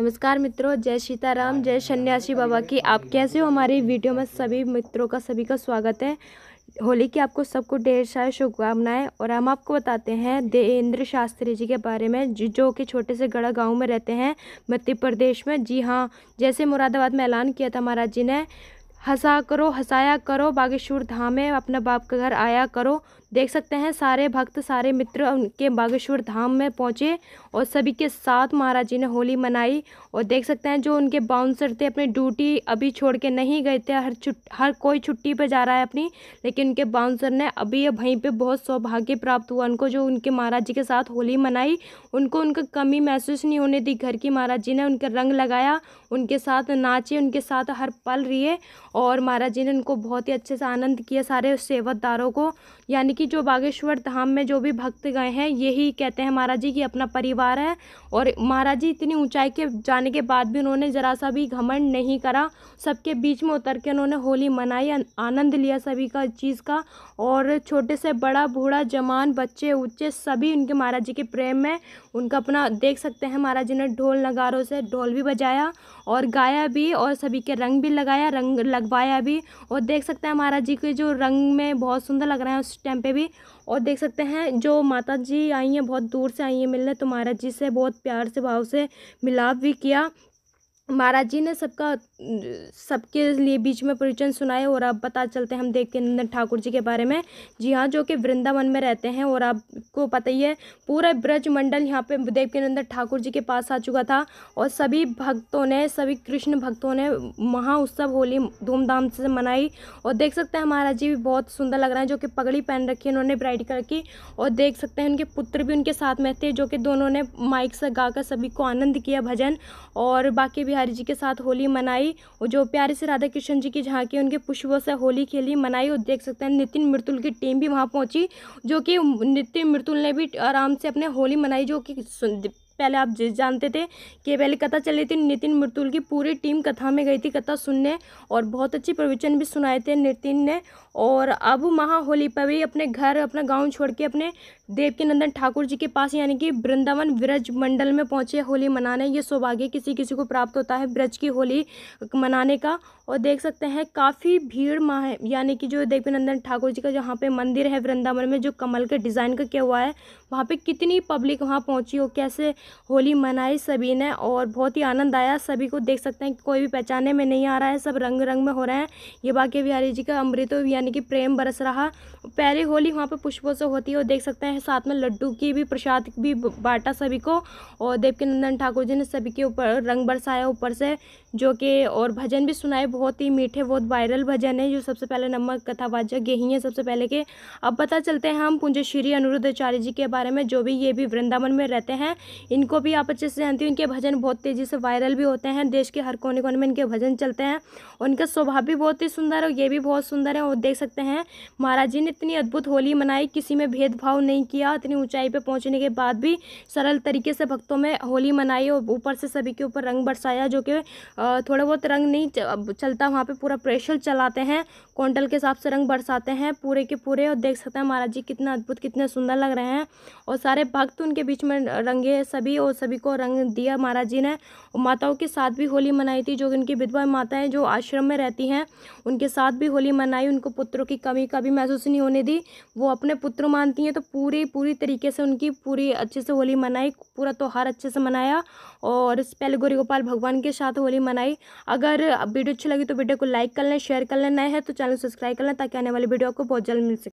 नमस्कार मित्रों जय सीताराम जय सन्यासी बाबा की आप कैसे हो हमारे वीडियो में सभी मित्रों का सभी का स्वागत है होली की आपको सबको ढेर सारी शुभकामनाएं और हम आपको बताते हैं देवेंद्र शास्त्री जी के बारे में जो कि छोटे से गड़ा गांव में रहते हैं मध्य प्रदेश में जी हाँ जैसे मुरादाबाद में ऐलान किया था महाराज जी ने हंसा करो हंसाया करो बागेश्वर धाम में अपने बाप के घर आया करो देख सकते हैं सारे भक्त सारे मित्र उनके बागेश्वर धाम में पहुँचे और सभी के साथ महाराज जी ने होली मनाई और देख सकते हैं जो उनके बाउंसर थे अपनी ड्यूटी अभी छोड़ के नहीं गए थे हर छुट हर कोई छुट्टी पर जा रहा है अपनी लेकिन उनके बाउंसर ने अभी वहीं पर बहुत सौभाग्य प्राप्त हुआ उनको जो उनके महाराज जी के साथ होली मनाई उनको उनका कमी महसूस नहीं होने दी घर की महाराज जी ने उनका रंग लगाया उनके साथ नाचे उनके साथ हर पल रिए और महाराज जी ने उनको बहुत ही अच्छे से आनंद किया सारे सेवतदारों को यानी कि जो बागेश्वर धाम में जो भी भक्त गए हैं यही कहते हैं महाराज जी कि अपना परिवार है और महाराज जी इतनी ऊंचाई के जाने के बाद भी उन्होंने ज़रा सा भी घमंड नहीं करा सबके बीच में उतर के उन्होंने होली मनाई आनंद लिया सभी का चीज़ का और छोटे से बड़ा बूढ़ा जवान बच्चे उच्चे सभी उनके महाराज जी के प्रेम में उनका अपना देख सकते हैं महाराज जी ने ढोल नगारों से ढोल भी बजाया और गाया भी और सभी के रंग भी लगाया रंग लग लगवाया अभी और देख सकते हैं महाराज जी के जो रंग में बहुत सुंदर लग रहे हैं उस टाइम पे भी और देख सकते हैं जो माता जी आई हैं बहुत दूर से आई हैं मिलने तो महाराज जी से बहुत प्यार से भाव से मिलाप भी किया महाराज जी ने सबका सबके लिए बीच में प्रवचन सुनाए और अब पता चलते हैं हम देखते के नंदन ठाकुर जी के बारे में जी हाँ जो कि वृंदावन में रहते हैं और आपको पता ही है पूरा ब्रज मंडल यहाँ पे देव के नंदन ठाकुर जी के पास आ चुका था और सभी भक्तों ने सभी कृष्ण भक्तों ने महा उत्सव होली धूमधाम से मनाई और देख सकते हैं महाराज जी भी बहुत सुंदर लग रहे हैं जो कि पगड़ी पहन रखी है उन्होंने ब्राइड कलर की और देख सकते हैं उनके पुत्र भी उनके साथ में थे जो कि दोनों ने माइक से गाकर सभी को आनंद किया भजन और बाकी भी बिहारी जी के साथ होली मनाई और जो प्यारे से राधा कृष्ण जी की झांकी उनके पुष्पों से होली खेली मनाई और देख सकते हैं नितिन मृतुल की टीम भी वहाँ पहुँची जो कि नितिन मृतुल ने भी आराम से अपने होली मनाई जो कि पहले आप जिस जानते थे कि पहले कथा चल रही थी नितिन मृतुल की पूरी टीम कथा में गई थी कथा सुनने और बहुत अच्छी प्रवचन भी सुनाए थे नितिन ने और अब महाहोली पर भी अपने घर अपना गाँव छोड़ के अपने देवकीनंदन ठाकुर जी के पास यानी कि वृंदावन ब्रज मंडल में पहुँचे होली मनाने ये सौभाग्य किसी किसी को प्राप्त होता है ब्रज की होली मनाने का और देख सकते हैं काफ़ी भीड़ माह यानी कि जो देवकीनंदन ठाकुर जी का जहाँ पे मंदिर है वृंदावन में जो कमल के डिज़ाइन का किया हुआ है वहाँ पे कितनी पब्लिक वहाँ पहुँची हो कैसे होली मनाई सभी ने और बहुत ही आनंद आया सभी को देख सकते हैं कोई भी पहचाने में नहीं आ रहा है सब रंग रंग में हो रहे हैं ये बाकी बिहारी जी का अमृत यानी कि प्रेम बरस रहा पहली होली वहाँ पर पुष्पों से होती है और देख सकते हैं साथ में लड्डू की भी प्रसाद भी बांटा सभी को और देव के नंदन ठाकुर जी ने सभी के ऊपर रंग बरसाया ऊपर से जो कि और भजन भी सुनाए बहुत ही मीठे बहुत वायरल भजन है जो सबसे पहले नमक कथावाचक यही है सबसे पहले के अब पता चलते हैं हम पूंज श्री अनुरुद्धाचार्य जी के बारे में जो भी ये भी वृंदावन में रहते हैं इनको भी आप अच्छे से जानती हूँ इनके भजन बहुत तेज़ी से वायरल भी होते हैं देश के हर कोने कोने में इनके भजन चलते हैं उनका स्वभाव भी बहुत ही सुंदर और ये भी बहुत सुंदर है और देख सकते हैं महाराज जी ने इतनी अद्भुत होली मनाई किसी में भेदभाव नहीं किया इतनी ऊँचाई पर पहुँचने के बाद भी सरल तरीके से भक्तों में होली मनाई और ऊपर से सभी के ऊपर रंग बरसाया जो कि थोड़ा बहुत रंग नहीं चलता वहाँ पर पूरा प्रेशर चलाते हैं कॉन्टल के हिसाब से रंग बरसाते हैं पूरे के पूरे और देख सकते हैं महाराज जी कितना अद्भुत कितने सुंदर लग रहे हैं और सारे भक्त उनके बीच में रंगे सभी सभी और सभी को रंग दिया महाराज जी ने और माताओं के साथ भी होली मनाई थी जो इनकी विधवा माताएं जो आश्रम में रहती हैं उनके साथ भी होली मनाई उनको पुत्रों की कमी का भी महसूस नहीं होने दी वो अपने पुत्र मानती हैं तो पूरी पूरी तरीके से उनकी पूरी अच्छे से होली मनाई पूरा त्यौहार तो अच्छे से मनाया और पहले गौरी गोपाल भगवान के साथ होली मनाई अगर वीडियो अच्छी लगी तो वीडियो को लाइक कर लें शेयर कर लें नए हैं तो चैनल सब्सक्राइब कर लें ताकि आने वाली वीडियो आपको बहुत जल्द मिल सके